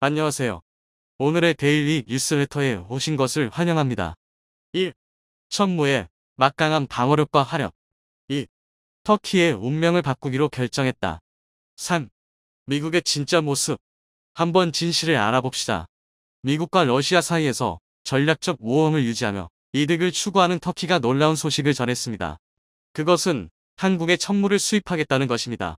안녕하세요. 오늘의 데일리 뉴스레터에 오신 것을 환영합니다. 1. 천무의 막강한 방어력과 화력 2. 터키의 운명을 바꾸기로 결정했다. 3. 미국의 진짜 모습 한번 진실을 알아봅시다. 미국과 러시아 사이에서 전략적 우호함을 유지하며 이득을 추구하는 터키가 놀라운 소식을 전했습니다. 그것은 한국의 천무를 수입하겠다는 것입니다.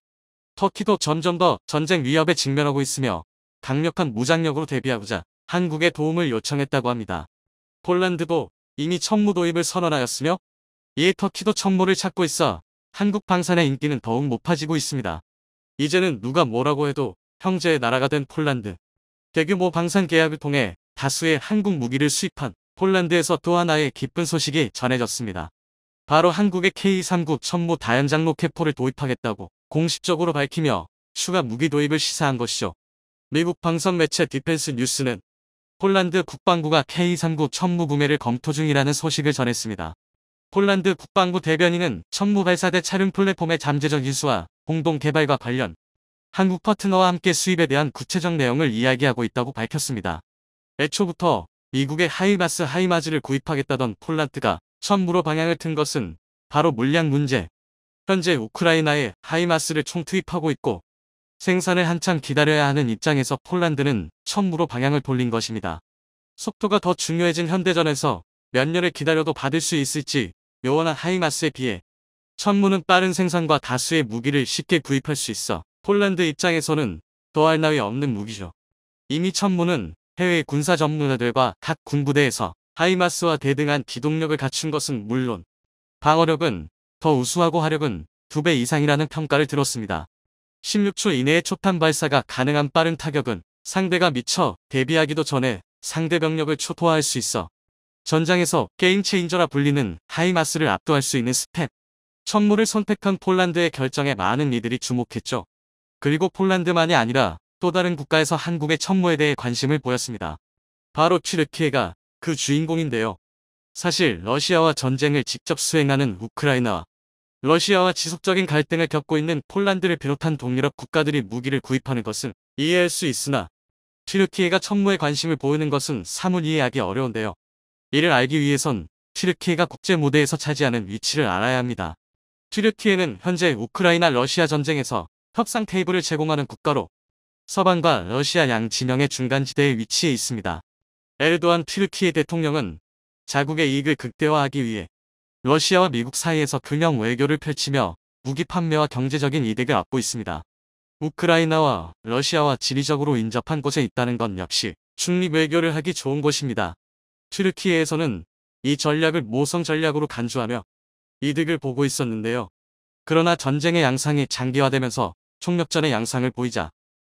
터키도 점점 더 전쟁 위협에 직면하고 있으며 강력한 무장력으로 대비하고자 한국의 도움을 요청했다고 합니다. 폴란드도 이미 천무 도입을 선언하였으며 이에 터키도 천무를 찾고 있어 한국 방산의 인기는 더욱 높아지고 있습니다. 이제는 누가 뭐라고 해도 형제의 나라가 된 폴란드. 대규모 방산 계약을 통해 다수의 한국 무기를 수입한 폴란드에서 또 하나의 기쁜 소식이 전해졌습니다. 바로 한국의 K39 천무 다연장 로켓포를 도입하겠다고 공식적으로 밝히며 추가 무기 도입을 시사한 것이죠. 미국 방송 매체 디펜스 뉴스는 폴란드 국방부가 K39 천무 구매를 검토 중이라는 소식을 전했습니다. 폴란드 국방부 대변인은 천무 발사대 차량 플랫폼의 잠재적 인수와 공동 개발과 관련 한국 파트너와 함께 수입에 대한 구체적 내용을 이야기하고 있다고 밝혔습니다. 애초부터 미국의 하이마스 하이마즈를 구입하겠다던 폴란드가 천무로 방향을 튼 것은 바로 물량 문제, 현재 우크라이나에 하이마스를 총투입하고 있고 생산을 한참 기다려야 하는 입장에서 폴란드는 천무로 방향을 돌린 것입니다. 속도가 더 중요해진 현대전에서 몇 년을 기다려도 받을 수 있을지 묘원한 하이마스에 비해 천무는 빠른 생산과 다수의 무기를 쉽게 구입할 수 있어 폴란드 입장에서는 더할 나위 없는 무기죠. 이미 천무는 해외 군사 전문가들과 각 군부대에서 하이마스와 대등한 기동력을 갖춘 것은 물론 방어력은 더 우수하고 화력은 두 배 이상이라는 평가를 들었습니다. 16초 이내에 초탄 발사가 가능한 빠른 타격은 상대가 미처 대비하기도 전에 상대 병력을 초토화할 수 있어 전장에서 게임 체인저라 불리는 하이마스를 압도할 수 있는 스펙. 천무를 선택한 폴란드의 결정에 많은 이들이 주목했죠. 그리고 폴란드만이 아니라 또 다른 국가에서 한국의 천무에 대해 관심을 보였습니다. 바로 튀르키예가 그 주인공인데요. 사실 러시아와 전쟁을 직접 수행하는 우크라이나와 러시아와 지속적인 갈등을 겪고 있는 폴란드를 비롯한 동유럽 국가들이 무기를 구입하는 것은 이해할 수 있으나 튀르키예가 천무에 관심을 보이는 것은 사뭇 이해하기 어려운데요. 이를 알기 위해선 튀르키예가 국제 무대에서 차지하는 위치를 알아야 합니다. 튀르키예는 현재 우크라이나 러시아 전쟁에서 협상 테이블을 제공하는 국가로 서방과 러시아 양 진영의 중간지대에 위치해 있습니다. 에르도안 튀르키예 대통령은 자국의 이익을 극대화하기 위해 러시아와 미국 사이에서 근형 외교를 펼치며 무기 판매와 경제적인 이득을 얻고 있습니다. 우크라이나와 러시아와 지리적으로 인접한 곳에 있다는 건 역시 중립 외교를 하기 좋은 곳입니다. 트르키예에서는이 전략을 모성 전략으로 간주하며 이득을 보고 있었는데요. 그러나 전쟁의 양상이 장기화되면서 총력전의 양상을 보이자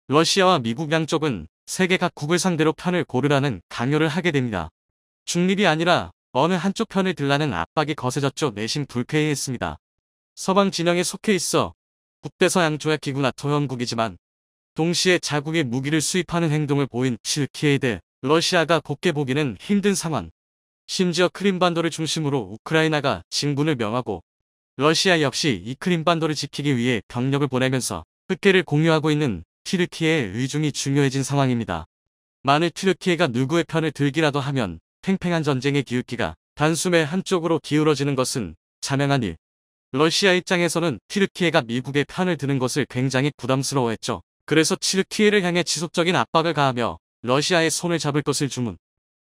러시아와 미국 양쪽은 세계 각국을 상대로 편을 고르라는 강요를 하게 됩니다. 중립이 아니라 어느 한쪽 편을 들라는 압박이 거세졌죠. 내심 불쾌해했습니다. 서방 진영에 속해 있어 북대서양 조약기구나 토형국이지만 동시에 자국의 무기를 수입하는 행동을 보인 칠키에드 러시아가 곱게 보기는 힘든 상황. 심지어 크림반도를 중심으로 우크라이나가 진군을 명하고 러시아 역시 이 크림반도를 지키기 위해 병력을 보내면서 흑계를 공유하고 있는 튀르키의 의중이 중요해진 상황입니다. 만일 튀르키가 누구의 편을 들기라도 하면 팽팽한 전쟁의 기웃기가 단숨에 한쪽으로 기울어지는 것은 자명한 일. 러시아 입장에서는 튀르키에가 미국의 편을 드는 것을 굉장히 부담스러워했죠. 그래서 튀르키에를 향해 지속적인 압박을 가하며 러시아의 손을 잡을 것을 주문.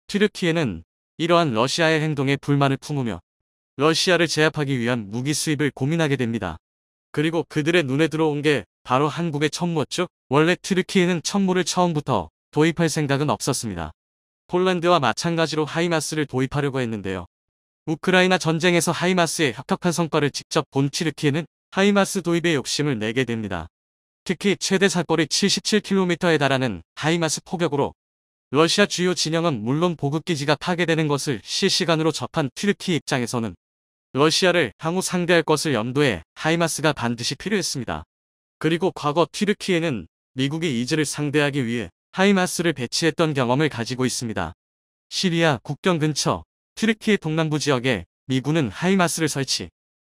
튀르키에는 이러한 러시아의 행동에 불만을 품으며 러시아를 제압하기 위한 무기 수입을 고민하게 됩니다. 그리고 그들의 눈에 들어온 게 바로 한국의 천무였죠. 원래 튀르키에는 천무를 처음부터 도입할 생각은 없었습니다. 폴란드와 마찬가지로 하이마스를 도입하려고 했는데요. 우크라이나 전쟁에서 하이마스의 협력한 성과를 직접 본 치르키에는 하이마스 도입의 욕심을 내게 됩니다. 특히 최대 사거리 77km에 달하는 하이마스 포격으로 러시아 주요 진영은 물론 보급기지가 파괴되는 것을 실시간으로 접한 튀르키 입장에서는 러시아를 향후 상대할 것을 염두에 하이마스가 반드시 필요했습니다. 그리고 과거 튀르키에는 미국의 이즈를 상대하기 위해 하이마스를 배치했던 경험을 가지고 있습니다. 시리아 국경 근처 튀르키의 동남부 지역에 미군은 하이마스를 설치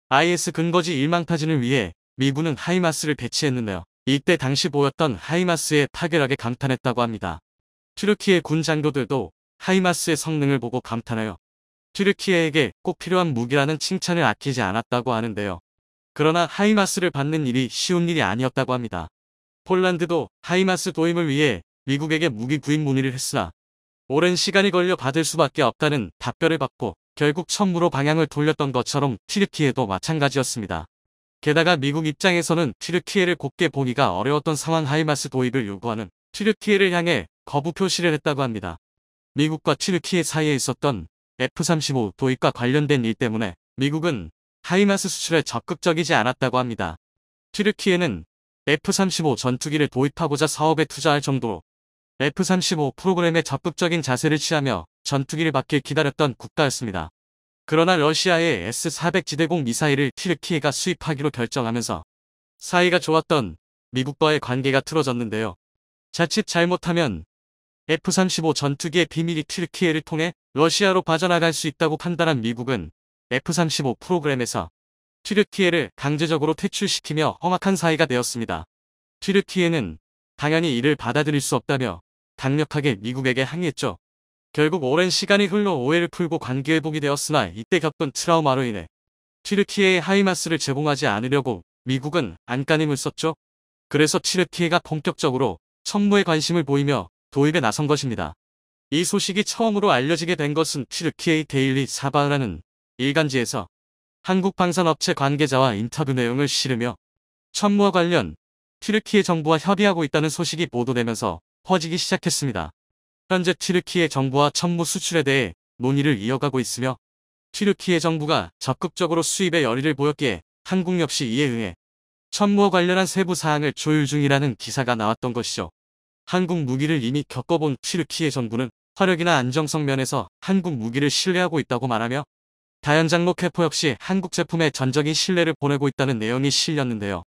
IS 근거지 일망타진을 위해 미군은 하이마스를 배치했는데요. 이때 당시 보였던 하이마스의 파괴력에 감탄했다고 합니다. 튀르키의 군 장교들도 하이마스의 성능을 보고 감탄하여 튀르키에게 꼭 필요한 무기라는 칭찬을 아끼지 않았다고 하는데요. 그러나 하이마스를 받는 일이 쉬운 일이 아니었다고 합니다. 폴란드도 하이마스 도입을 위해 미국에게 무기 구입 문의를 했으나 오랜 시간이 걸려 받을 수밖에 없다는 답변을 받고 결국 천무로 방향을 돌렸던 것처럼 튀르키에도 마찬가지였습니다. 게다가 미국 입장에서는 튀르키예를 곱게 보기가 어려웠던 상황 하이마스 도입을 요구하는 튀르키예를 향해 거부 표시를 했다고 합니다. 미국과 튀르키예 사이에 있었던 F-35 도입과 관련된 일 때문에 미국은 하이마스 수출에 적극적이지 않았다고 합니다. 튀르키에는 F-35 전투기를 도입하고자 사업에 투자할 정도로 F-35 프로그램의 적극적인 자세를 취하며 전투기를 받길 기다렸던 국가였습니다. 그러나 러시아의 S-400 지대공 미사일을 튀르키에가 수입하기로 결정하면서 사이가 좋았던 미국과의 관계가 틀어졌는데요. 자칫 잘못하면 F-35 전투기의 비밀이 튀르키에를 통해 러시아로 빠져나갈 수 있다고 판단한 미국은 F-35 프로그램에서 튀르키에를 강제적으로 퇴출시키며 험악한 사이가 되었습니다. 튀르키에는 당연히 이를 받아들일 수 없다며 강력하게 미국에게 항의했죠. 결국 오랜 시간이 흘러 오해를 풀고 관계회복이 되었으나 이때 겪은 트라우마로 인해 튀르키예의 하이마스를 제공하지 않으려고 미국은 안간힘을 썼죠. 그래서 튀르키예가 본격적으로 천무에 관심을 보이며 도입에 나선 것입니다. 이 소식이 처음으로 알려지게 된 것은 튀르키예의 데일리 사바흐라는 일간지에서 한국 방산업체 관계자와 인터뷰 내용을 실으며 천무와 관련 튀르키예 정부와 협의하고 있다는 소식이 보도되면서 퍼지기 시작했습니다. 현재 튀르키예 정부와 천무 수출에 대해 논의를 이어가고 있으며 튀르키예 정부가 적극적으로 수입의 열의를 보였기에 한국 역시 이에 의해 천무와 관련한 세부 사항을 조율 중이라는 기사가 나왔던 것이죠. 한국 무기를 이미 겪어본 튀르키예 정부는 화력이나 안정성 면에서 한국 무기를 신뢰하고 있다고 말하며 다현장로 캐포 역시 한국 제품의 전적인 신뢰를 보내고 있다는 내용이 실렸는데요.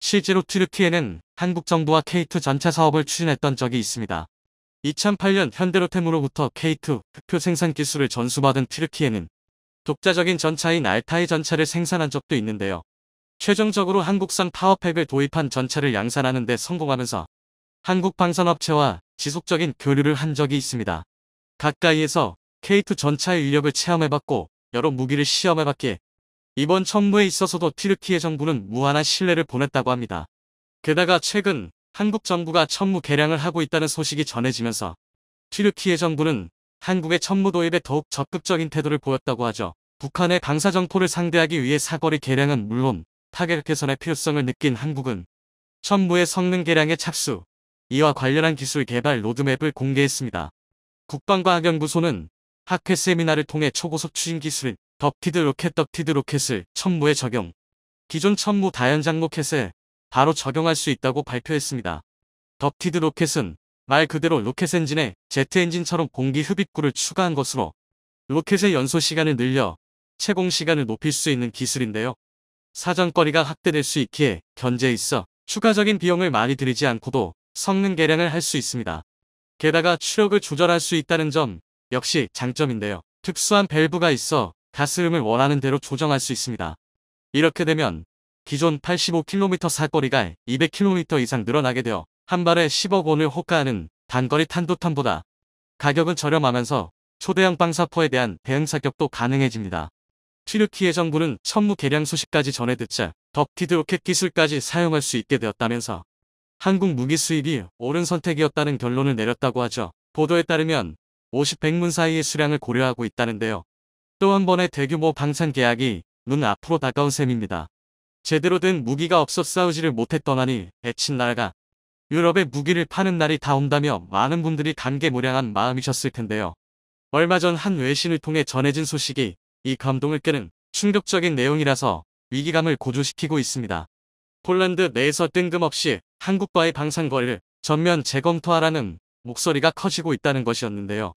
실제로 트르키에는 한국 정부와 K2 전차 사업을 추진했던 적이 있습니다. 2008년 현대로템으로부터 K2 흑표 생산 기술을 전수받은 트르키에는 독자적인 전차인 알타이 전차를 생산한 적도 있는데요. 최종적으로 한국산 파워팩을 도입한 전차를 양산하는 데 성공하면서 한국 방산업체와 지속적인 교류를 한 적이 있습니다. 가까이에서 K2 전차의 인력을 체험해봤고 여러 무기를 시험해봤기에 이번 천무에 있어서도 티르키예 정부는 무한한 신뢰를 보냈다고 합니다. 게다가 최근 한국 정부가 천무 개량을 하고 있다는 소식이 전해지면서 튀르키예 정부는 한국의 천무 도입에 더욱 적극적인 태도를 보였다고 하죠. 북한의 방사정포를 상대하기 위해 사거리 개량은 물론 타격 개선의 필요성을 느낀 한국은 천무의 성능 개량에 착수, 이와 관련한 기술 개발 로드맵을 공개했습니다. 국방과학연구소는 학회 세미나를 통해 초고속 추진 기술, 덕티드 로켓 덕티드 로켓을 천무에 적용 기존 천무 다연장 로켓에 바로 적용할 수 있다고 발표했습니다. 덕티드 로켓은 말 그대로 로켓 엔진에 제트 엔진처럼 공기 흡입구를 추가한 것으로 로켓의 연소 시간을 늘려 채공 시간을 높일 수 있는 기술인데요. 사전거리가 확대될 수 있기에 견제에 있어 추가적인 비용을 많이 들이지 않고도 성능 개량을 할 수 있습니다. 게다가 추력을 조절할 수 있다는 점 역시 장점인데요. 특수한 밸브가 있어 가스음을 원하는 대로 조정할 수 있습니다. 이렇게 되면 기존 85km 살거리가 200km 이상 늘어나게 되어 한 발에 10억 원을 호가하는 단거리 탄도탄보다 가격은 저렴하면서 초대형 빵사포에 대한 대응 사격도 가능해집니다. 튀르키예 정부는 천무 개량 소식까지 전해 듣자 덕티드 로켓 기술까지 사용할 수 있게 되었다면서 한국 무기 수입이 옳은 선택이었다는 결론을 내렸다고 하죠. 보도에 따르면 5 0 0문 사이의 수량을 고려하고 있다는데요. 또한 번의 대규모 방산 계약이 눈 앞으로 다가온 셈입니다. 제대로 된 무기가 없어 싸우지를 못했던 하니 애친 나라가 유럽에 무기를 파는 날이 다 온다며 많은 분들이 감개무량한 마음이셨을 텐데요. 얼마 전 한 외신을 통해 전해진 소식이 이 감동을 깨는 충격적인 내용이라서 위기감을 고조시키고 있습니다. 폴란드 내에서 뜬금없이 한국과의 방산거래를 전면 재검토하라는 목소리가 커지고 있다는 것이었는데요.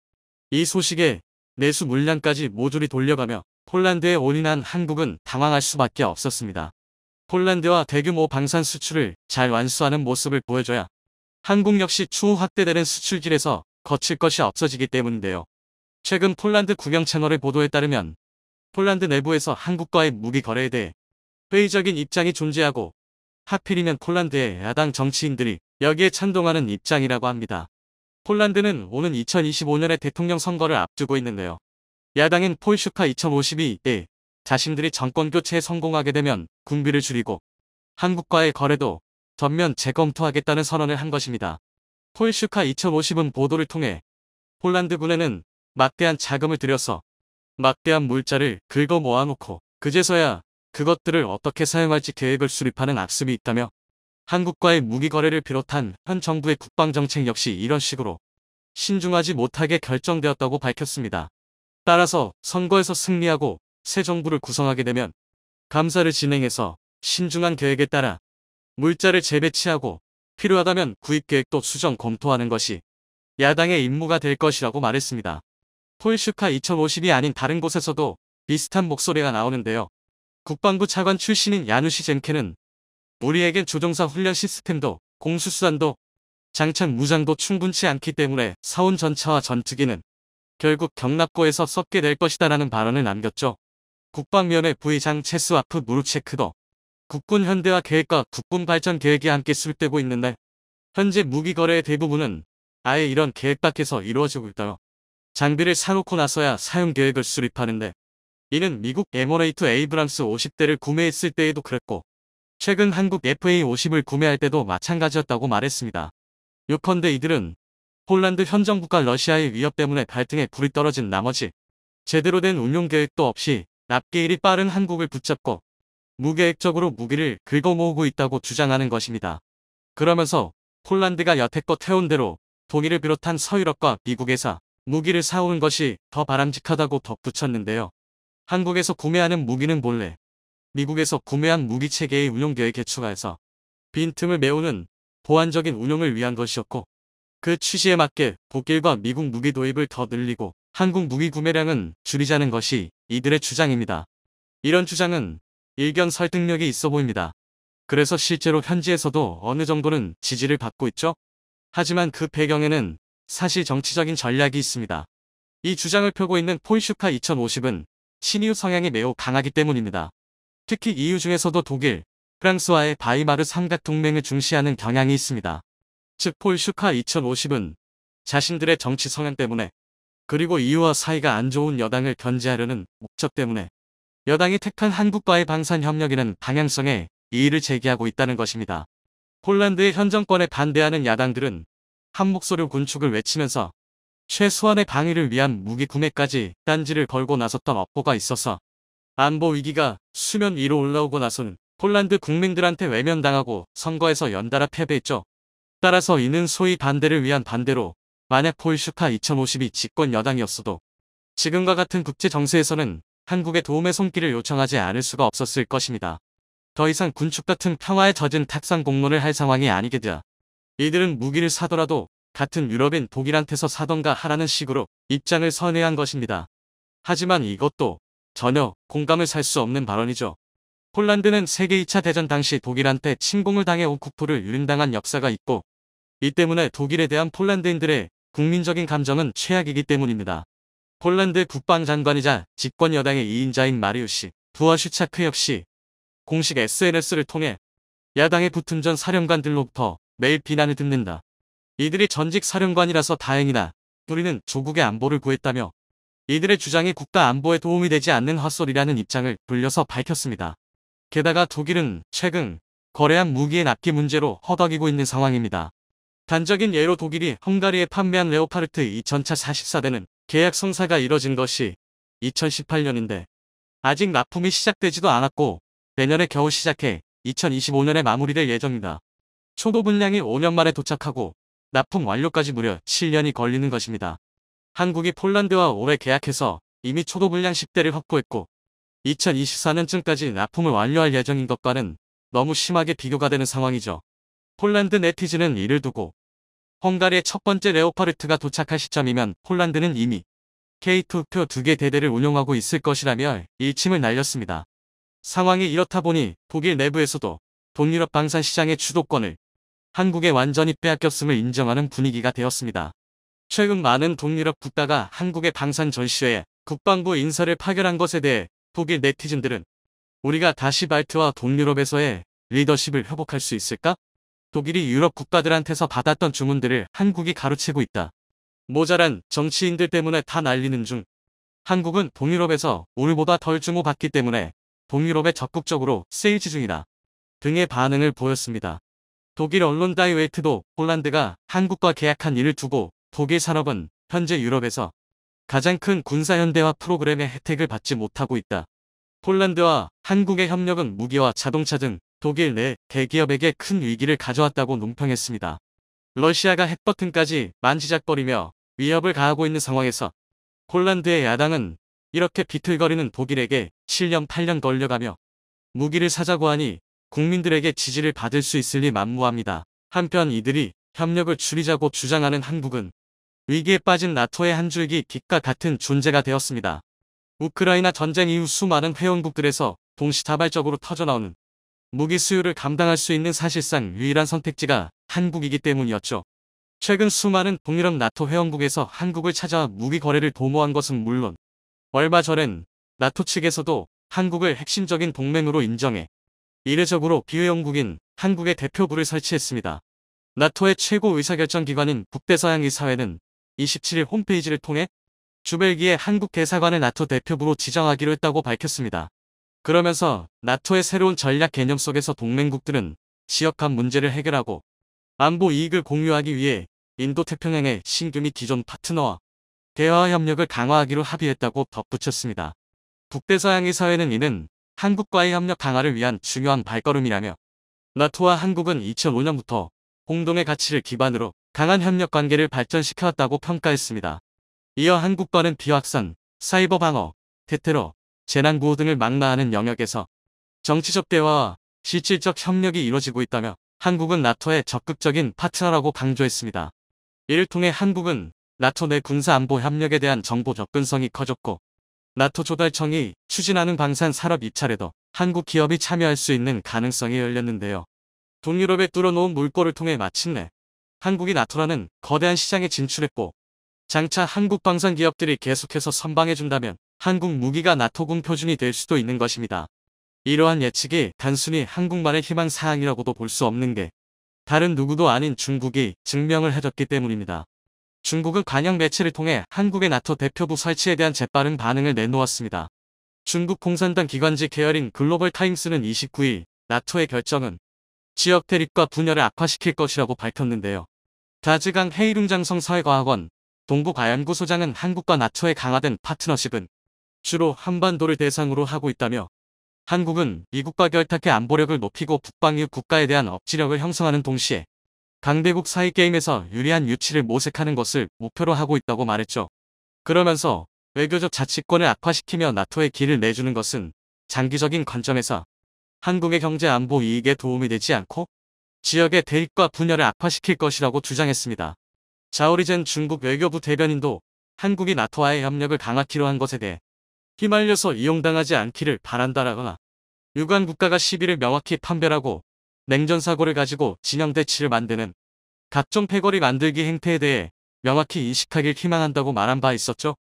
이 소식에 내수 물량까지 모조리 돌려가며 폴란드에 올인한 한국은 당황할 수밖에 없었습니다. 폴란드와 대규모 방산 수출을 잘 완수하는 모습을 보여줘야 한국 역시 추후 확대되는 수출길에서 거칠 것이 없어지기 때문인데요. 최근 폴란드 국영 채널의 보도에 따르면 폴란드 내부에서 한국과의 무기 거래에 대해 회의적인 입장이 존재하고 하필이면 폴란드의 야당 정치인들이 여기에 찬동하는 입장이라고 합니다. 폴란드는 오는 2 0 2 5년에 대통령 선거를 앞두고 있는데요. 야당인 폴슈카 2052에 자신들이 정권교체에 성공하게 되면 군비를 줄이고 한국과의 거래도 전면 재검토하겠다는 선언을 한 것입니다. 폴슈카 2050은 보도를 통해 폴란드군에는 막대한 자금을 들여서 막대한 물자를 긁어 모아놓고 그제서야 그것들을 어떻게 사용할지 계획을 수립하는 악습이 있다며 한국과의 무기 거래를 비롯한 현 정부의 국방정책 역시 이런 식으로 신중하지 못하게 결정되었다고 밝혔습니다. 따라서 선거에서 승리하고 새 정부를 구성하게 되면 감사를 진행해서 신중한 계획에 따라 물자를 재배치하고 필요하다면 구입 계획도 수정 검토하는 것이 야당의 임무가 될 것이라고 말했습니다. 폴슈카 2050이 아닌 다른 곳에서도 비슷한 목소리가 나오는데요. 국방부 차관 출신인 야누시 젠케는 우리에게 조종사 훈련 시스템도 공수수단도 장창 무장도 충분치 않기 때문에 사온 전차와 전투기는 결국 경납고에서 썩게 될 것이다라는 발언을 남겼죠. 국방면원회 부의장 체스와프 무르체크도 국군 현대화 계획과 국군 발전 계획이 함께 수립되고 있는데 현재 무기 거래의 대부분은 아예 이런 계획 밖에서 이루어지고 있다요 장비를 사놓고 나서야 사용 계획을 수립하는데 이는 미국 M1A2 에이브람스 50대를 구매했을 때에도 그랬고 최근 한국 FA50을 구매할 때도 마찬가지였다고 말했습니다. 요컨대 이들은 폴란드 현 정부가 러시아의 위협 때문에 갈등에 불이 떨어진 나머지 제대로 된 운용 계획도 없이 납게일이 빠른 한국을 붙잡고 무계획적으로 무기를 긁어모으고 있다고 주장하는 것입니다. 그러면서 폴란드가 여태껏 해온 대로 독일을 비롯한 서유럽과 미국에서 무기를 사오는 것이 더 바람직하다고 덧붙였는데요. 한국에서 구매하는 무기는 본래 미국에서 구매한 무기체계의 운용계획 개추가에서 빈틈을 메우는 보완적인 운용을 위한 것이었고 그 취지에 맞게 독길과 미국 무기 도입을 더 늘리고 한국 무기 구매량은 줄이자는 것이 이들의 주장입니다. 이런 주장은 일견 설득력이 있어 보입니다. 그래서 실제로 현지에서도 어느 정도는 지지를 받고 있죠. 하지만 그 배경에는 사실 정치적인 전략이 있습니다. 이 주장을 펴고 있는 폴슈카 2050은 신유 성향이 매우 강하기 때문입니다. 특히 EU 중에서도 독일, 프랑스와의 바이마르 삼각 동맹을 중시하는 경향이 있습니다. 즉폴 슈카 2050은 자신들의 정치 성향 때문에 그리고 EU와 사이가 안 좋은 여당을 견제하려는 목적 때문에 여당이 택한 한국과의 방산협력이라는 방향성에 이의를 제기하고 있다는 것입니다. 폴란드의 현 정권에 반대하는 야당들은 한목소리 군축을 외치면서 최소한의 방위를 위한 무기 구매까지 딴지를 걸고 나섰던 업보가 있어서 안보 위기가 수면 위로 올라오고 나선 폴란드 국민들한테 외면당하고 선거에서 연달아 패배했죠. 따라서 이는 소위 반대를 위한 반대로 만약 폴슈카2 0 5 2이 집권 여당이었어도 지금과 같은 국제 정세에서는 한국의 도움의 손길을 요청하지 않을 수가 없었을 것입니다. 더 이상 군축 같은 평화에 젖은 탁상 공론을 할 상황이 아니게 되어 이들은 무기를 사더라도 같은 유럽인 독일한테서 사던가 하라는 식으로 입장을 선회한 것입니다. 하지만 이것도 전혀 공감을 살 수 없는 발언이죠. 폴란드는 세계 2차 대전 당시 독일한테 침공을 당해 온 국토를 유린당한 역사가 있고 이 때문에 독일에 대한 폴란드인들의 국민적인 감정은 최악이기 때문입니다. 폴란드 국방장관이자 집권 여당의 2인자인 마리우시 부하슈차크 역시 공식 SNS를 통해 야당의 붙은 전 사령관들로부터 매일 비난을 듣는다. 이들이 전직 사령관이라서 다행이다 우리는 조국의 안보를 구했다며 이들의 주장이 국가 안보에 도움이 되지 않는 헛소리라는 입장을 불려서 밝혔습니다. 게다가 독일은 최근 거래한 무기의 납기 문제로 허덕이고 있는 상황입니다. 단적인 예로 독일이 헝가리에 판매한 레오파르트 2 0 0 0차 44대는 계약 성사가 이뤄진 것이 2018년인데 아직 납품이 시작되지도 않았고 내년에 겨우 시작해 2025년에 마무리될 예정이다. 초도 분량이 5년 만에 도착하고 납품 완료까지 무려 7년이 걸리는 것입니다. 한국이 폴란드와 올해 계약해서 이미 초도 물량 10대를 확보했고 2024년쯤까지 납품을 완료할 예정인 것과는 너무 심하게 비교가 되는 상황이죠. 폴란드 네티즌은 이를 두고 헝가리의 첫 번째 레오파르트가 도착할 시점이면 폴란드는 이미 K2표 두 개 대대를 운용하고 있을 것이라며 일침을 날렸습니다. 상황이 이렇다 보니 독일 내부에서도 동유럽 방산 시장의 주도권을 한국에 완전히 빼앗겼음을 인정하는 분위기가 되었습니다. 최근 많은 동유럽 국가가 한국의 방산 전시회에 국방부 인사를 파견한 것에 대해 독일 네티즌들은 우리가 다시 발트와 동유럽에서의 리더십을 회복할 수 있을까? 독일이 유럽 국가들한테서 받았던 주문들을 한국이 가로채고 있다. 모자란 정치인들 때문에 다 날리는 중 한국은 동유럽에서 우리보다 덜 주목받기 때문에 동유럽에 적극적으로 세일즈 중이다. 등의 반응을 보였습니다. 독일 언론 다이웨이트도 폴란드가 한국과 계약한 일을 두고 독일 산업은 현재 유럽에서 가장 큰 군사현대화 프로그램의 혜택을 받지 못하고 있다. 폴란드와 한국의 협력은 무기와 자동차 등 독일 내 대기업에게 큰 위기를 가져왔다고 논평했습니다. 러시아가 핵버튼까지 만지작거리며 위협을 가하고 있는 상황에서 폴란드의 야당은 이렇게 비틀거리는 독일에게 7년 8년 걸려가며 무기를 사자고 하니 국민들에게 지지를 받을 수 있을리 만무합니다. 한편 이들이 협력을 줄이자고 주장하는 한국은 위기에 빠진 나토의 한 줄기 빛과 같은 존재가 되었습니다. 우크라이나 전쟁 이후 수많은 회원국들에서 동시다발적으로 터져나오는 무기 수요를 감당할 수 있는 사실상 유일한 선택지가 한국이기 때문이었죠. 최근 수많은 동유럽 나토 회원국에서 한국을 찾아 무기 거래를 도모한 것은 물론 얼마 전엔 나토 측에서도 한국을 핵심적인 동맹으로 인정해 이례적으로 비회원국인 한국의 대표부를 설치했습니다. 나토의 최고 의사결정기관인 북대서양의사회는 27일 홈페이지를 통해 주벨기에 한국 대사관을 나토 대표부로 지정하기로 했다고 밝혔습니다. 그러면서 나토의 새로운 전략 개념 속에서 동맹국들은 지역 간 문제를 해결하고 안보 이익을 공유하기 위해 인도태평양의 신규 및 기존 파트너와 대화와 협력을 강화하기로 합의했다고 덧붙였습니다. 북대서양의 사회는 이는 한국과의 협력 강화를 위한 중요한 발걸음이라며 나토와 한국은 2005년부터 공동의 가치를 기반으로 강한 협력 관계를 발전시켜왔다고 평가했습니다. 이어 한국과는 비확산, 사이버 방어, 테테러 재난구호 등을 망라하는 영역에서 정치적 대화와 실질적 협력이 이뤄지고 있다며 한국은 나토의 적극적인 파트너라고 강조했습니다. 이를 통해 한국은 나토 내 군사 안보 협력에 대한 정보 접근성이 커졌고 나토 조달청이 추진하는 방산 산업 입찰에도 한국 기업이 참여할 수 있는 가능성이 열렸는데요. 동유럽에 뚫어놓은 물꼬를 통해 마침내 한국이나토라는 거대한 시장에 진출했고 장차 한국 방산 기업들이 계속해서 선방해준다면 한국 무기가 나토군 표준이 될 수도 있는 것입니다. 이러한 예측이 단순히 한국만의 희망사항이라고도 볼 수 없는 게 다른 누구도 아닌 중국이 증명을 해줬기 때문입니다. 중국은 관영 매체를 통해 한국의 나토 대표부 설치에 대한 재빠른 반응을 내놓았습니다. 중국 공산당 기관지 계열인 글로벌 타임스는 29일 나토의 결정은 지역 대립과 분열을 악화시킬 것이라고 밝혔는데요. 다즈강 헤이룽장성 사회과학원 동북아연구소장은 한국과 나초의 강화된 파트너십은 주로 한반도를 대상으로 하고 있다며 한국은 미국과 결탁해 안보력을 높이고 북방유 국가에 대한 억지력을 형성하는 동시에 강대국 사이 게임에서 유리한 유치를 모색하는 것을 목표로 하고 있다고 말했죠. 그러면서 외교적 자치권을 악화시키며 나토의 길을 내주는 것은 장기적인 관점에서 한국의 경제 안보 이익에 도움이 되지 않고 지역의 대립과 분열을 악화시킬 것이라고 주장했습니다. 자오리젠 중국 외교부 대변인도 한국이 나토와의 협력을 강화키로 한 것에 대해 휘말려서 이용당하지 않기를 바란다라거나 유관 국가가 시비를 명확히 판별하고 냉전 사고를 가지고 진영 대치를 만드는 각종 패거리 만들기 행태에 대해 명확히 인식하길 희망한다고 말한 바 있었죠.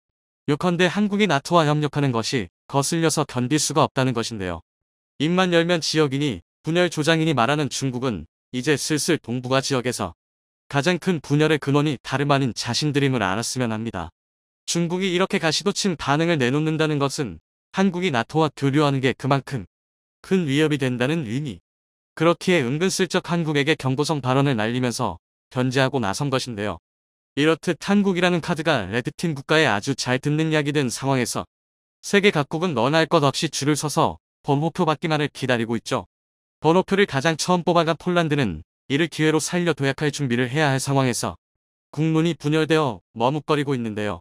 요컨대 한국이 나토와 협력하는 것이 거슬려서 견딜 수가 없다는 것인데요. 입만 열면 지역이니 분열 조장이니 말하는 중국은 이제 슬슬 동북아 지역에서 가장 큰 분열의 근원이 다름 아닌 자신들임을 알았으면 합니다. 중국이 이렇게 가시도친 반응을 내놓는다는 것은 한국이 나토와 교류하는 게 그만큼 큰 위협이 된다는 의미. 그렇기에 은근슬쩍 한국에게 경고성 발언을 날리면서 견제하고 나선 것인데요. 이렇듯 한국이라는 카드가 레드팀 국가에 아주 잘 듣는 약이 된 상황에서 세계 각국은 넌할것 없이 줄을 서서 번호표 받기만을 기다리고 있죠. 번호표를 가장 처음 뽑아간 폴란드는 이를 기회로 살려 도약할 준비를 해야 할 상황에서 국문이 분열되어 머뭇거리고 있는데요.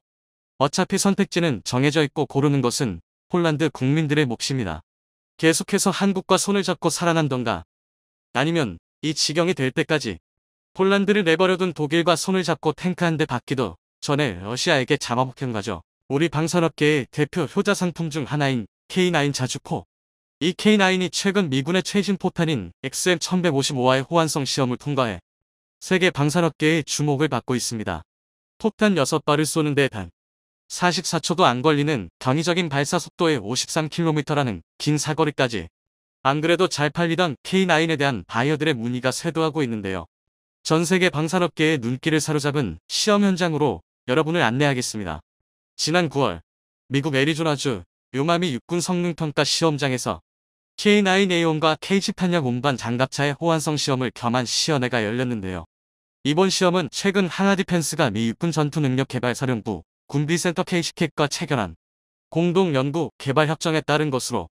어차피 선택지는 정해져 있고 고르는 것은 폴란드 국민들의 몫입니다. 계속해서 한국과 손을 잡고 살아난던가 아니면 이 지경이 될 때까지 폴란드를 내버려둔 독일과 손을 잡고 탱크 한 대 받기도 전에 러시아에게 잡아복행 가죠. 우리 방산업계의 대표 효자 상품 중 하나인 K9 자주포 이 K9이 최근 미군의 최신 포탄인 XM1155와의 호환성 시험을 통과해 세계 방산업계의 주목을 받고 있습니다. 폭탄 6발을 쏘는데 단 44초도 안 걸리는 경이적인 발사 속도의 53km라는 긴 사거리까지 안 그래도 잘 팔리던 K9에 대한 바이어들의 문의가 쇄도하고 있는데요. 전 세계 방산업계의 눈길을 사로잡은 시험 현장으로 여러분을 안내하겠습니다. 지난 9월 미국 애리조나주 요마미 육군 성능평가 시험장에서 K9A1과 k 1 8약 운반 장갑차의 호환성 시험을 겸한 시연회가 열렸는데요. 이번 시험은 최근 하나디펜스가 미 육군 전투능력개발사령부 군비센터 KC캡과 체결한 공동연구 개발협정에 따른 것으로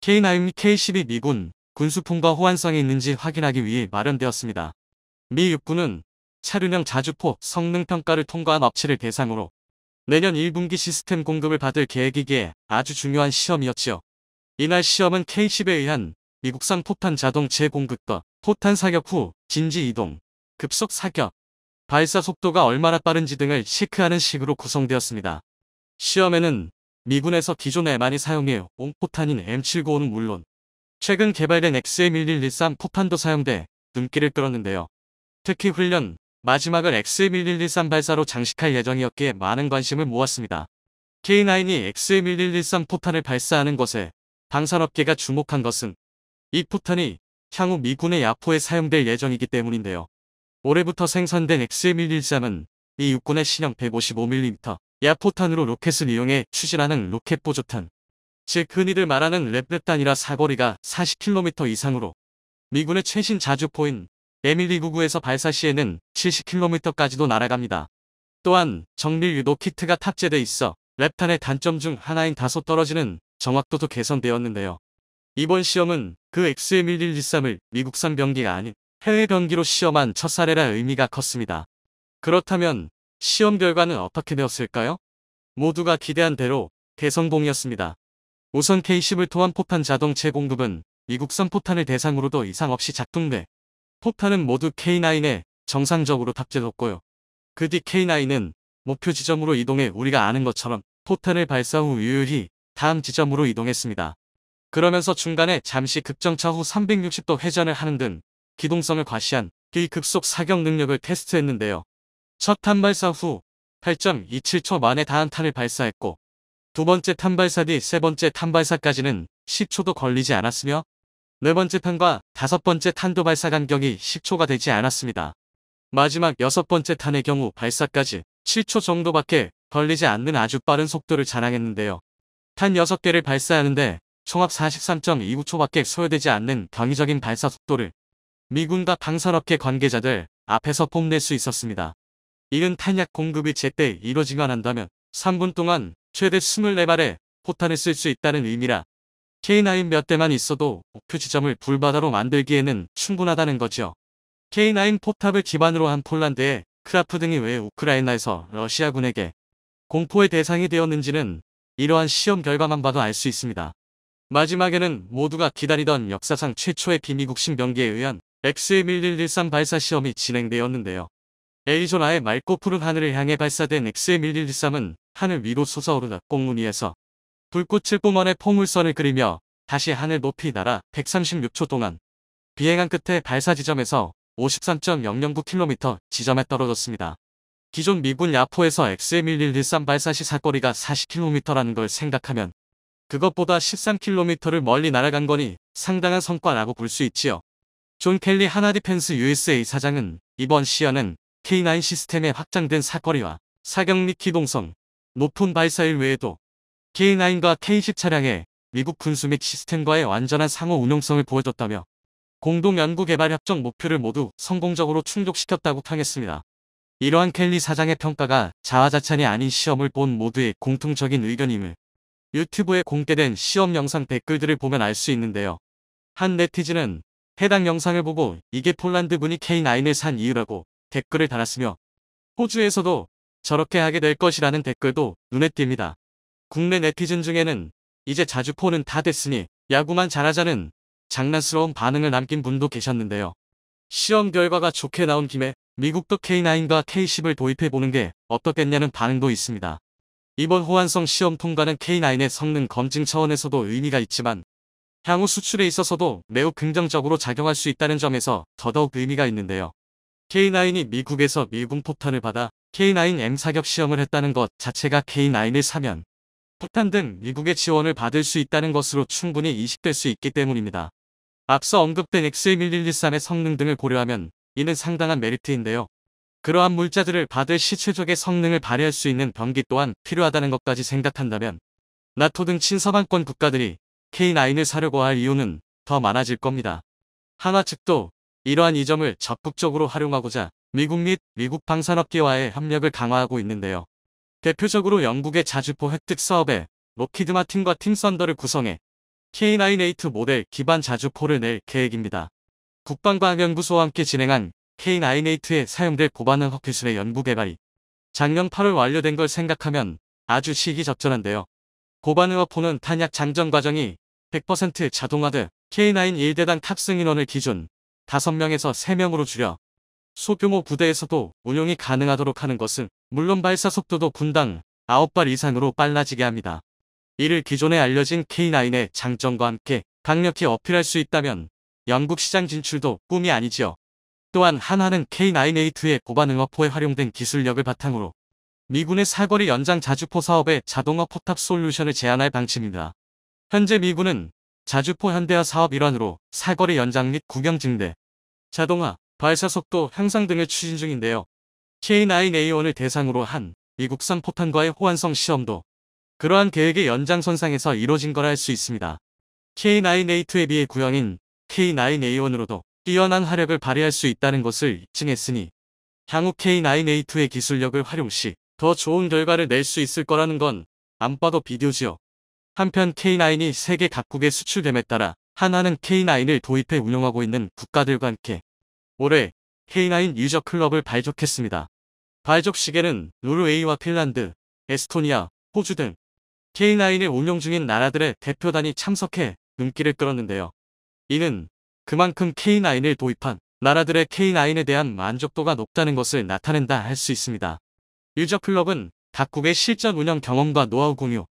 K9 K12 미군 군수품과 호환성이 있는지 확인하기 위해 마련되었습니다. 미 육군은 차륜형 자주포 성능평가를 통과한 업체를 대상으로 내년 1분기 시스템 공급을 받을 계획이기에 아주 중요한 시험이었지요. 이날 시험은 k 1 0에 의한 미국산 포탄 자동 재공급과 포탄 사격 후 진지 이동, 급속 사격, 발사 속도가 얼마나 빠른지 등을 체크하는 식으로 구성되었습니다. 시험에는 미군에서 기존에 많이 사용해 온 포탄인 M795는 물론 최근 개발된 XM1113 포탄도 사용돼 눈길을 끌었는데요. 특히 훈련 마지막을 XM1113 발사로 장식할 예정이었기에 많은 관심을 모았습니다. K9이 XM1113 포탄을 발사하는 것에 방산업계가 주목한 것은 이 포탄이 향후 미군의 야포에 사용될 예정이기 때문인데요. 올해부터 생산된 XM113은 미 육군의 신형 155mm 야포탄으로 로켓을 이용해 추진하는 로켓 보조탄, 즉 흔히들 말하는 랩랩단이라 사거리가 40km 이상으로 미군의 최신 자주포인 M1299에서 발사 시에는 70km까지도 날아갑니다. 또한 정밀 유도 키트가 탑재돼 있어 랩탄의 단점 중 하나인 다소 떨어지는 정확도도 개선되었는데요. 이번 시험은 그 XM1113을 미국산 병기가 아닌 해외 병기로 시험한 첫 사례라 의미가 컸습니다. 그렇다면 시험 결과는 어떻게 되었을까요? 모두가 기대한 대로 개성공이었습니다 우선 K10을 통한 포탄 자동체 공급은 미국산 포탄을 대상으로도 이상 없이 작동돼 포탄은 모두 K9에 정상적으로 탑재됐고요. 그 뒤 K9은 목표 지점으로 이동해 우리가 아는 것처럼 포탄을 발사 후 유율이 다음 지점으로 이동했습니다. 그러면서 중간에 잠시 급정차 후 360도 회전을 하는 등 기동성을 과시한 비급속 사격 능력을 테스트했는데요. 첫 탄발사 후 8.27초 만에 다한탄을 발사했고 두 번째 탄발사 뒤 세 번째 탄발사까지는 10초도 걸리지 않았으며 네 번째 탄과 다섯 번째 탄도 발사 간격이 10초가 되지 않았습니다. 마지막 여섯 번째 탄의 경우 발사까지 7초 정도밖에 걸리지 않는 아주 빠른 속도를 자랑했는데요. 탄 6개를 발사하는데 총합 43.29초밖에 소요되지 않는 경이적인 발사 속도를 미군과 방산업계 관계자들 앞에서 뽐낼 수 있었습니다. 이는 탄약 공급이 제때 이루어지만 한다면 3분 동안 최대 24발의 포탄을 쓸 수 있다는 의미라 K9 몇 대만 있어도 목표 지점을 불바다로 만들기에는 충분하다는 거죠. K9 포탑을 기반으로 한 폴란드의 크라프 등이 왜 우크라이나에서 러시아군에게 공포의 대상이 되었는지는 이러한 시험 결과만 봐도 알 수 있습니다. 마지막에는 모두가 기다리던 역사상 최초의 비미국 신병기에 의한 XM1113 발사 시험이 진행되었는데요. 에이조나의 맑고 푸른 하늘을 향해 발사된 XM1113은 하늘 위로 솟아오르는꽃무늬에서 불꽃을 뿜어내 포물선을 그리며 다시 하늘 높이 날아 136초 동안 비행한 끝에 발사 지점에서 53.009km 지점에 떨어졌습니다. 기존 미군 야포에서 XM1113 발사 시 사거리가 40km라는 걸 생각하면 그것보다 13km를 멀리 날아간 거니 상당한 성과라고 볼 수 있지요. 존 켈리 하나 디펜스 USA 사장은 이번 시연은 K9 시스템의 확장된 사거리와 사격 및 기동성, 높은 발사일 외에도 K9과 K10 차량의 미국 군수 및 시스템과의 완전한 상호 운용성을 보여줬다며 공동 연구 개발 협정 목표를 모두 성공적으로 충족시켰다고 평했습니다. 이러한 켈리 사장의 평가가 자화자찬이 아닌 시험을 본 모두의 공통적인 의견임을 유튜브에 공개된 시험 영상 댓글들을 보면 알 수 있는데요. 한 네티즌은 해당 영상을 보고 이게 폴란드 분이 K9을 산 이유라고 댓글을 달았으며 호주에서도 저렇게 하게 될 것이라는 댓글도 눈에 띕니다. 국내 네티즌 중에는 이제 자주포는 다 됐으니 야구만 잘하자는 장난스러운 반응을 남긴 분도 계셨는데요. 시험 결과가 좋게 나온 김에 미국도 K9과 K10을 도입해보는 게 어떻겠냐는 반응도 있습니다. 이번 호환성 시험 통과는 K9의 성능 검증 차원에서도 의미가 있지만 향후 수출에 있어서도 매우 긍정적으로 작용할 수 있다는 점에서 더더욱 의미가 있는데요. K9이 미국에서 미군 폭탄을 받아 K9M 사격 시험을 했다는 것 자체가 K9을 사면 폭탄 등 미국의 지원을 받을 수 있다는 것으로 충분히 인식될 수 있기 때문입니다. 앞서 언급된 XM1113의 성능 등을 고려하면 이는 상당한 메리트인데요. 그러한 물자들을 받을 시 최적의 성능을 발휘할 수 있는 병기 또한 필요하다는 것까지 생각한다면 나토 등 친서방권 국가들이 K9을 사려고 할 이유는 더 많아질 겁니다. 한화 측도 이러한 이점을 적극적으로 활용하고자 미국 및 미국 방산업계와의 협력을 강화하고 있는데요. 대표적으로 영국의 자주포 획득 사업에 로키드 마틴과 팀 썬더를 구성해 K9A2 모델 기반 자주포를 낼 계획입니다. 국방과학 연구소와 함께 진행한 K9A2에 사용될 고반응 헛기술의 연구 개발이 작년 8월 완료된 걸 생각하면 아주 시기적절한데요. 고반응 어포는 탄약 장전 과정이 100% 자동화돼 K9 1대단 탑승 인원을 기준 5명에서 3명으로 줄여 소규모 부대에서도 운용이 가능하도록 하는 것은 물론 발사 속도도 분당 9발 이상으로 빨라지게 합니다. 이를 기존에 알려진 K9의 장점과 함께 강력히 어필할 수 있다면 영국 시장 진출도 꿈이 아니지요. 또한 한화는 K9A2의 고반응어포에 활용된 기술력을 바탕으로 미군의 사거리 연장 자주포 사업에 자동화 포탑 솔루션을 제안할 방침입니다. 현재 미군은 자주포 현대화 사업 일환으로 사거리 연장 및 구경 증대, 자동화, 발사 속도 향상 등을 추진 중인데요. K9A1을 대상으로 한 미국산 포탄과의 호환성 시험도 그러한 계획의 연장선상에서 이뤄진 걸알수 있습니다. K9A2에 비해 구형인 K9A1으로도 뛰어난 화력을 발휘할 수 있다는 것을 입증했으니 향후 K9A2의 기술력을 활용시 더 좋은 결과를 낼 수 있을 거라는 건 안 봐도 비디오지요. 한편 K9이 세계 각국에 수출됨에 따라 하나는 K9을 도입해 운영하고 있는 국가들과 함께 올해 K9 유저 클럽을 발족했습니다. 발족 시계는 노르웨이와 핀란드, 에스토니아, 호주 등 K9을 운영 중인 나라들의 대표단이 참석해 눈길을 끌었는데요. 이는 그만큼 K9을 도입한 나라들의 K9에 대한 만족도가 높다는 것을 나타낸다 할 수 있습니다. 유저클럽은 각국의 실전 운영 경험과 노하우 공유,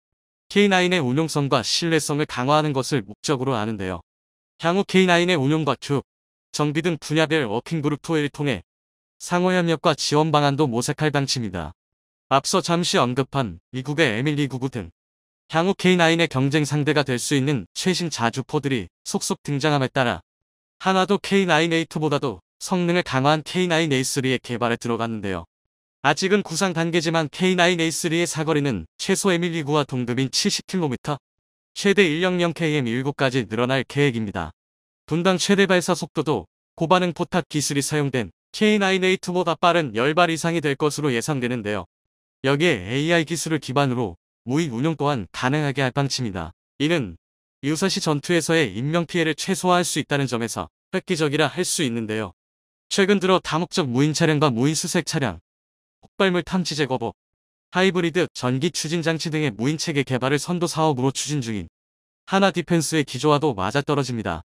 K9의 운용성과 신뢰성을 강화하는 것을 목적으로 아는데요. 향후 K9의 운용과 쭉, 정비 등 분야별 워킹그룹 토의를 통해 상호협력과 지원 방안도 모색할 방침이다. 앞서 잠시 언급한 미국의 에밀리 구구 등 향후 K9의 경쟁 상대가 될 수 있는 최신 자주포들이 속속 등장함에 따라 하나도 K9A2보다도 성능을 강화한 K9A3의 개발에 들어갔는데요. 아직은 구상 단계지만 K9A3의 사거리는 최소 M129와 동급인 70km, 최대 1 0 0 k m 1 9까지 늘어날 계획입니다. 분당 최대 발사 속도도 고반응 포탑 기술이 사용된 K9A2보다 빠른 10발 이상이 될 것으로 예상되는데요. 여기에 AI 기술을 기반으로 무인 운영 또한 가능하게 할 방침이다. 이는 유사시 전투에서의 인명피해를 최소화할 수 있다는 점에서 획기적이라 할 수 있는데요. 최근 들어 다목적 무인 차량과 무인 수색 차량, 폭발물 탐지 제거보, 하이브리드 전기 추진 장치 등의 무인 체계 개발을 선도 사업으로 추진 중인 하나 디펜스의 기조와도 맞아떨어집니다.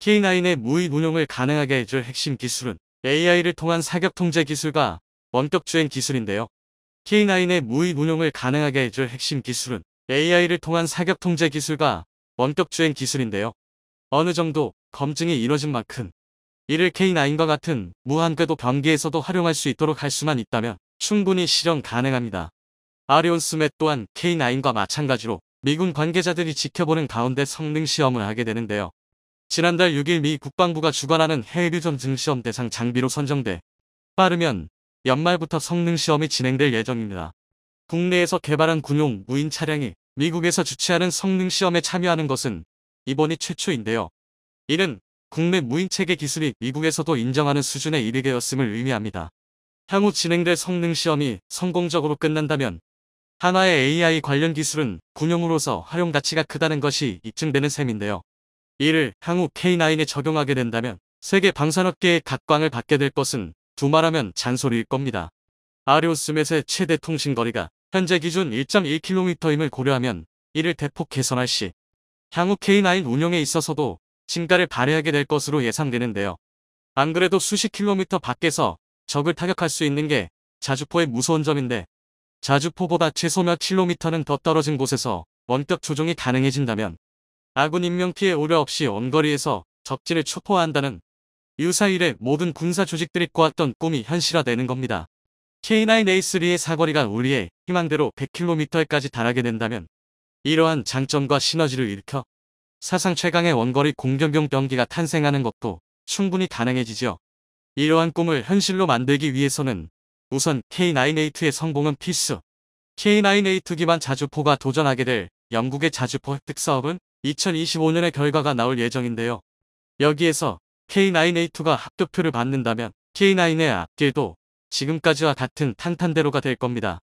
K9의 무인 운용을 가능하게 해줄 핵심 기술은 AI를 통한 사격 통제 기술과 원격 주행 기술인데요. K9의 무의 운용을 가능하게 해줄 핵심 기술은 AI를 통한 사격 통제 기술과 원격 주행 기술인데요. 어느 정도 검증이 이뤄진 만큼 이를 K9과 같은 무한궤도 경기에서도 활용할 수 있도록 할 수만 있다면 충분히 실현 가능합니다. 아리온 스맷 또한 K9과 마찬가지로 미군 관계자들이 지켜보는 가운데 성능 시험을 하게 되는데요. 지난달 6일 미 국방부가 주관하는 해외 류전 증시험 대상 장비로 선정돼 빠르면 연말부터 성능시험이 진행될 예정입니다. 국내에서 개발한 군용 무인 차량이 미국에서 주최하는 성능시험에 참여하는 것은 이번이 최초인데요. 이는 국내 무인체계 기술이 미국에서도 인정하는 수준에 이르게 되었음을 의미합니다. 향후 진행될 성능시험이 성공적으로 끝난다면 하나의 AI 관련 기술은 군용으로서 활용 가치가 크다는 것이 입증되는 셈인데요. 이를 향후 K9에 적용하게 된다면 세계 방산업계의 각광을 받게 될 것은 두말하면 잔소리일 겁니다. 아리오스멧의 최대 통신거리가 현재 기준 1.1km임을 고려하면 이를 대폭 개선할 시 향후 K9 운영에 있어서도 진가를 발휘하게 될 것으로 예상되는데요. 안 그래도 수십 킬로미터 밖에서 적을 타격할 수 있는 게 자주포의 무서운 점인데 자주포보다 최소 몇 킬로미터는 더 떨어진 곳에서 원격 조종이 가능해진다면 아군 인명피해 우려 없이 원거리에서 적진을 초포화한다는 유사일에 모든 군사 조직들이 꿔왔던 꿈이 현실화되는 겁니다. K9A3의 사거리가 우리의 희망대로 1 0 0 k m 까지 달하게 된다면 이러한 장점과 시너지를 일으켜 사상 최강의 원거리 공격용 병기가 탄생하는 것도 충분히 가능해지죠. 이러한 꿈을 현실로 만들기 위해서는 우선 K9A2의 성공은 필수. K9A2 기반 자주포가 도전하게 될 영국의 자주포 획득 사업은 2025년에 결과가 나올 예정인데요. 여기에서 K9A2가 합격표를 받는다면 K9의 앞에도 지금까지와 같은 탄탄대로가 될 겁니다.